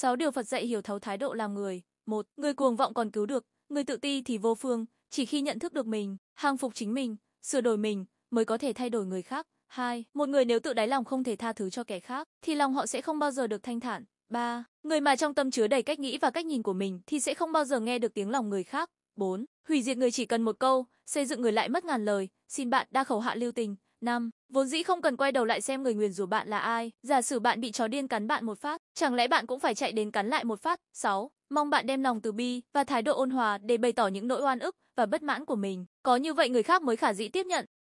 6 điều Phật dạy hiểu thấu thái độ làm người. 1. Người cuồng vọng còn cứu được, người tự ti thì vô phương, chỉ khi nhận thức được mình, hàng phục chính mình, sửa đổi mình mới có thể thay đổi người khác. 2. Một người nếu tự đáy lòng không thể tha thứ cho kẻ khác thì lòng họ sẽ không bao giờ được thanh thản. 3. Người mà trong tâm chứa đầy cách nghĩ và cách nhìn của mình thì sẽ không bao giờ nghe được tiếng lòng người khác. 4. Hủy diệt người chỉ cần một câu, xây dựng người lại mất ngàn lời. Xin bạn đa khẩu hạ lưu tình năm, Vốn dĩ không cần quay đầu lại xem người nguyền rủa bạn là ai, giả sử bạn bị chó điên cắn bạn một phát, chẳng lẽ bạn cũng phải chạy đến cắn lại một phát? sáu, Mong bạn đem lòng từ bi và thái độ ôn hòa để bày tỏ những nỗi oan ức và bất mãn của mình, có như vậy người khác mới khả dĩ tiếp nhận.